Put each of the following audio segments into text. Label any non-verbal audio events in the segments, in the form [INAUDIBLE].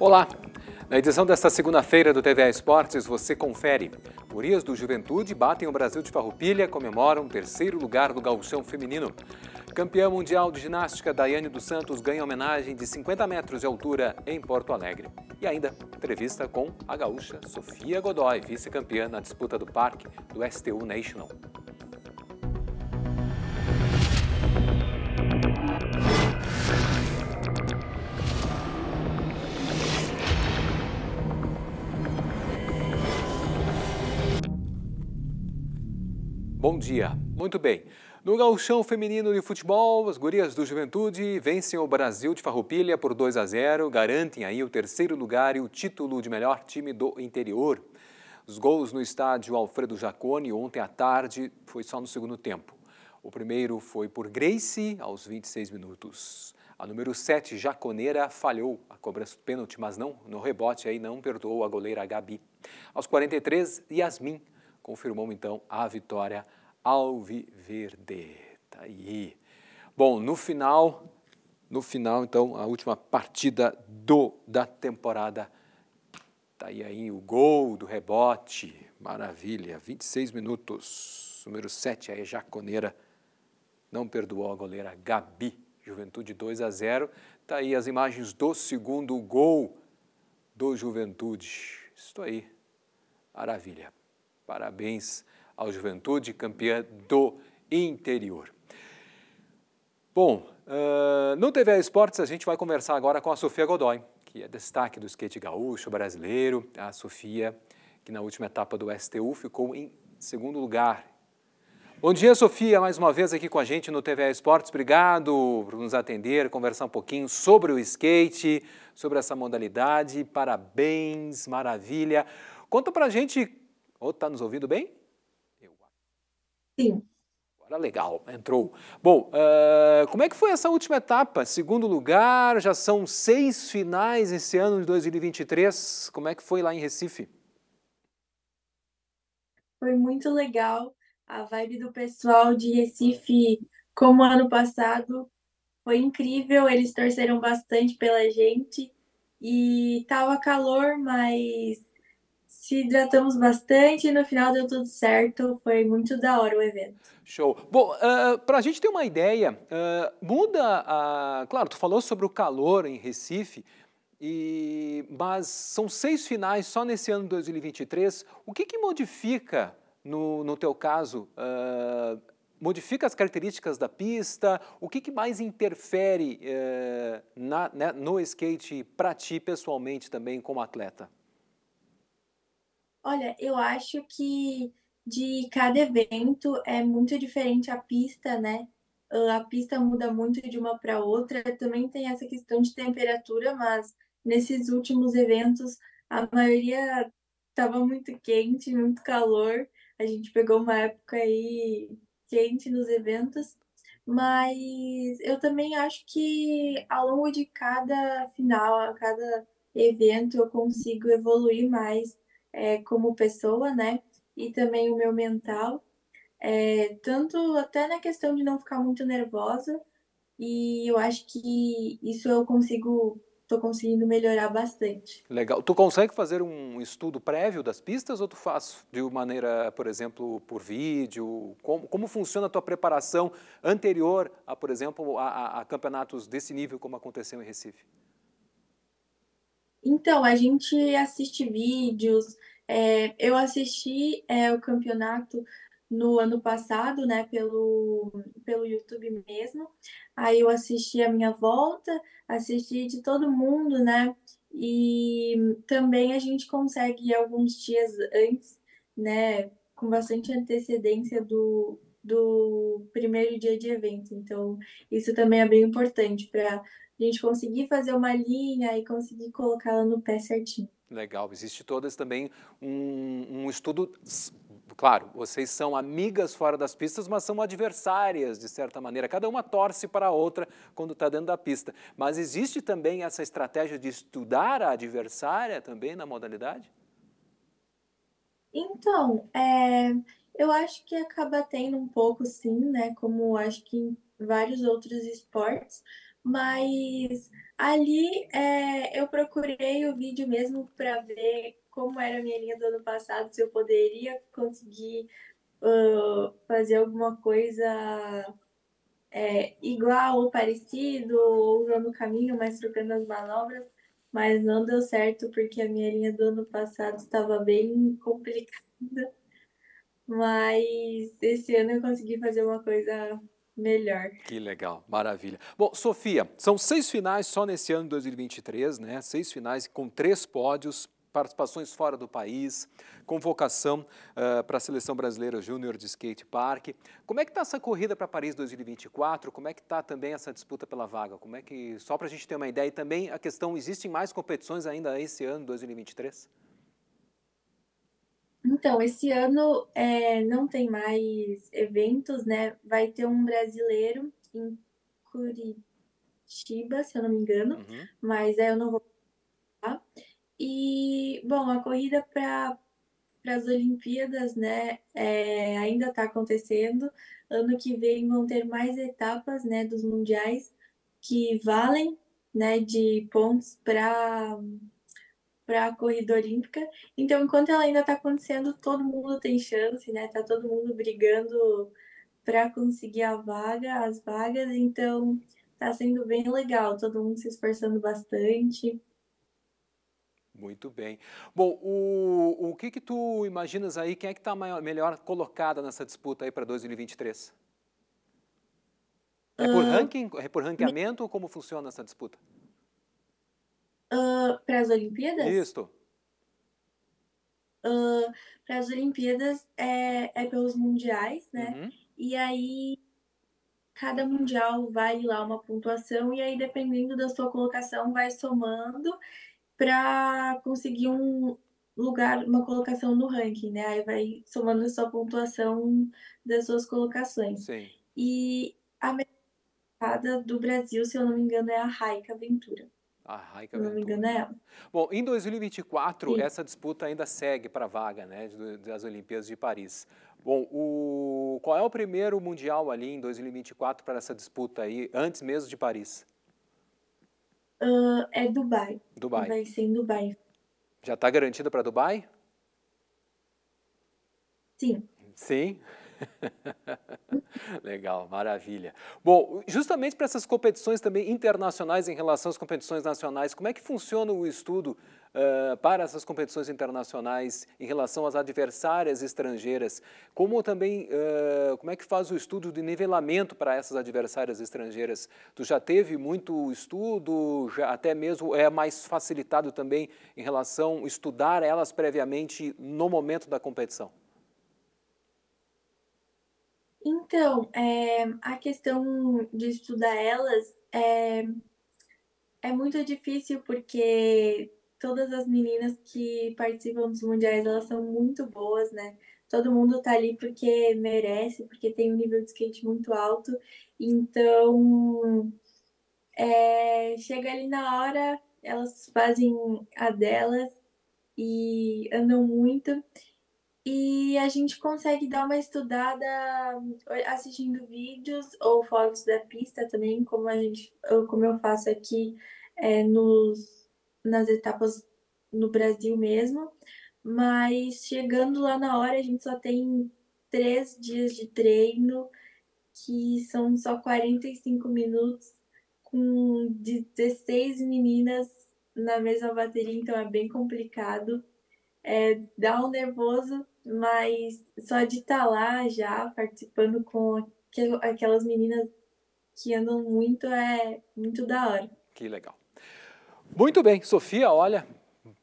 Olá! Na edição desta segunda-feira do TVA Esportes, você confere. urias do Juventude batem o Brasil de Farroupilha, comemoram terceiro lugar do gauchão feminino. Campeã mundial de ginástica Daiane dos Santos ganha homenagem de 50 metros de altura em Porto Alegre. E ainda, entrevista com a gaúcha Sofia Godoy, vice-campeã na disputa do parque do STU National. dia. Muito bem. No gauchão feminino de futebol, as gurias do Juventude vencem o Brasil de Farroupilha por 2 a 0, garantem aí o terceiro lugar e o título de melhor time do interior. Os gols no estádio Alfredo Jacone ontem à tarde foi só no segundo tempo. O primeiro foi por Grace, aos 26 minutos. A número 7, Jaconeira, falhou a cobrança do pênalti, mas não, no rebote aí não perdoou a goleira Gabi. Aos 43, Yasmin confirmou então a vitória alviverde. Tá aí. Bom, no final, no final, então, a última partida do da temporada. Tá aí, aí o gol do rebote. Maravilha, 26 minutos. Número 7, aí Jaconeira não perdoou a goleira Gabi. Juventude 2 a 0. Tá aí as imagens do segundo gol do Juventude. Estou aí. Maravilha. Parabéns ao Juventude, campeã do interior. Bom, uh, no TV Esportes a gente vai conversar agora com a Sofia Godoy, que é destaque do skate gaúcho brasileiro. A Sofia, que na última etapa do STU ficou em segundo lugar. Bom dia, Sofia, mais uma vez aqui com a gente no TV Esportes. Obrigado por nos atender, conversar um pouquinho sobre o skate, sobre essa modalidade. Parabéns, maravilha. Conta pra gente. Ou oh, tá nos ouvindo bem? Sim. Agora legal, entrou. Bom, uh, como é que foi essa última etapa? Segundo lugar, já são seis finais esse ano de 2023. Como é que foi lá em Recife? Foi muito legal. A vibe do pessoal de Recife, como ano passado, foi incrível. Eles torceram bastante pela gente. E tava calor, mas se hidratamos bastante e no final deu tudo certo. Foi muito da hora o evento. Show. Bom, uh, ah, para a gente ter uma ideia, uh, muda a. Claro, tu falou sobre o calor em Recife. E, mas são seis finais só nesse ano de 2023. O que, que modifica, no, no teu caso, uh, modifica as características da pista? O que, que mais interfere na, né, no skate para ti pessoalmente também como atleta? Olha, eu acho que de cada evento é muito diferente a pista, né? Ah, a pista muda muito de uma para outra. Também tem essa questão de temperatura, mas nesses últimos eventos a maioria estava muito quente, muito calor. A gente pegou uma época aí quente nos eventos, mas eu também acho que ao longo de cada final, a cada evento, eu consigo evoluir mais é, como pessoa, né? E também o meu mental, é, tanto até na questão de não ficar muito nervosa. E eu acho que isso eu consigo, tô conseguindo melhorar bastante. Legal. Tu consegue fazer um estudo prévio das pistas ou tu faz de maneira, por exemplo, por vídeo? Como, como funciona a tua preparação anterior a, por exemplo, a, a, a campeonatos desse nível como aconteceu em Recife? Então, a gente assiste vídeos. É, eu assisti é, o campeonato no ano passado, né, pelo, pelo YouTube mesmo. Aí eu assisti a minha volta, assisti de todo mundo, né? E também a gente consegue alguns dias antes, né, com bastante antecedência do, do primeiro dia de evento. Então, isso também é bem importante para a gente conseguir fazer uma linha e conseguir colocá-la no pé certinho. Legal, existe todas também um, um estudo claro, vocês são amigas fora das pistas, mas são adversárias, de certa maneira. Cada uma torce para a outra quando está dentro da pista. Mas existe também essa estratégia de estudar a adversária também na modalidade? Então, é, eu acho que acaba tendo um pouco, sim, né? Como acho que em vários outros esportes. Mas ali é, eu procurei o vídeo mesmo para ver como era a minha linha do ano passado, se eu poderia conseguir uh, fazer alguma coisa é, igual ou parecido, ou no caminho, mas trocando as manobras. Mas não deu certo porque a minha linha do ano passado estava bem complicada. Mas esse ano eu consegui fazer uma coisa melhor. Que legal, maravilha. Bom, Sofia, são seis finais só nesse ano de 2023, né? Seis finais com três pódios, participações fora do país, convocação uh, eh, para a Seleção Brasileira Júnior de Skate Park. Como é que está essa corrida para Paris 2024? Como é que está também essa disputa pela vaga? Como é que, só para a gente ter uma ideia, e também a questão, existem mais competições ainda esse ano, 2023? Então, esse ano é, não tem mais eventos, né? Vai ter um brasileiro em Curitiba, se eu não me engano, uhum. mas é, eu não vou. E, bom, a corrida para as Olimpíadas, né, é, ainda está acontecendo. Ano que vem vão ter mais etapas, né, dos mundiais que valem, né, de pontos para para a corrida olímpica. Então, enquanto ela ainda está acontecendo, todo mundo tem chance, né? Tá todo mundo brigando para conseguir a vaga, as vagas. Então, tá sendo bem legal, todo mundo se esforçando bastante. Muito bem. Bom, o, o que que tu imaginas aí? Quem é que está melhor colocada nessa disputa aí para 2023? É por ah, ranking, é por ranqueamento? Como funciona essa disputa? Uh, para as Olimpíadas? Isso. Uh, ah, para as Olimpíadas é, é pelos mundiais, né? Uhum. E aí cada mundial vale lá uma pontuação e aí dependendo da sua colocação vai somando para conseguir um lugar, uma colocação no ranking, né? Aí vai somando a sua pontuação das suas colocações. Sim. E a medalhada do Brasil, se eu não me engano, é a Raika Ventura. A não me engano, é ela. Bom, em 2024, Sim. essa disputa ainda segue para a vaga né, das Olimpíadas de Paris. Bom, o, qual é o primeiro mundial ali em 2024 para essa disputa aí, antes mesmo de Paris? Uh, é Dubai. Dubai. Vai ser em Dubai. Já está garantido para Dubai? Sim. Sim? [LAUGHS] Legal, maravilha. Bom, justamente para essas competições também internacionais em relação às competições nacionais, como é que funciona o estudo uh, para essas competições internacionais em relação às adversárias estrangeiras? Como também, uh, como é que faz o estudo de nivelamento para essas adversárias estrangeiras? Tu já teve muito estudo, já até mesmo é mais facilitado também em relação a estudar elas previamente no momento da competição? Então, é, a questão de estudar elas é, é muito difícil porque todas as meninas que participam dos mundiais elas são muito boas, né? Todo mundo tá ali porque merece, porque tem um nível de skate muito alto. Então, é, chega ali na hora, elas fazem a delas e andam muito. E a gente consegue dar uma estudada eh, assistindo vídeos ou fotos da pista também, como a gente, como eu faço aqui é, nos, nas etapas no Brasil mesmo. Mas chegando lá na hora, a gente só tem três dias de treino, que são só 45 minutos, com 16 meninas na mesma bateria, então é bem complicado é, dá um nervoso, mas só de estar tá lá já participando com aquelas meninas que andam muito é muito da hora. Que legal. Muito bem, Sofia, olha,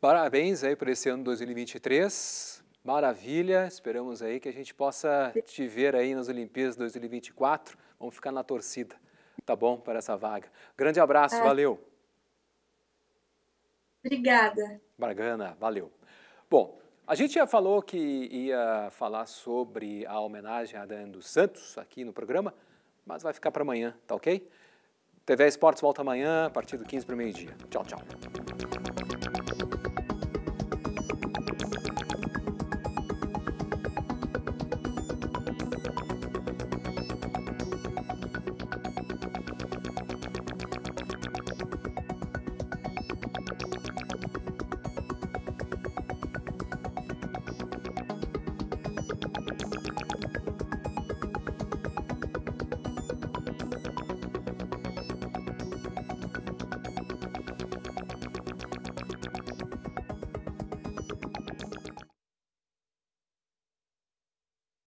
parabéns aí por esse ano 2023. Maravilha, esperamos aí que a gente possa te ver aí nas Olimpíadas 2024. Vamos ficar na torcida, tá bom, para essa vaga. Grande abraço, é. valeu. Obrigada. Bargana, valeu. Bom, a gente já falou que ia falar sobre a homenagem a Dan dos Santos aqui no programa, mas vai ficar para amanhã, tá ok? TV Esportes volta amanhã a partir do 15 para o meio-dia. Tchau, tchau.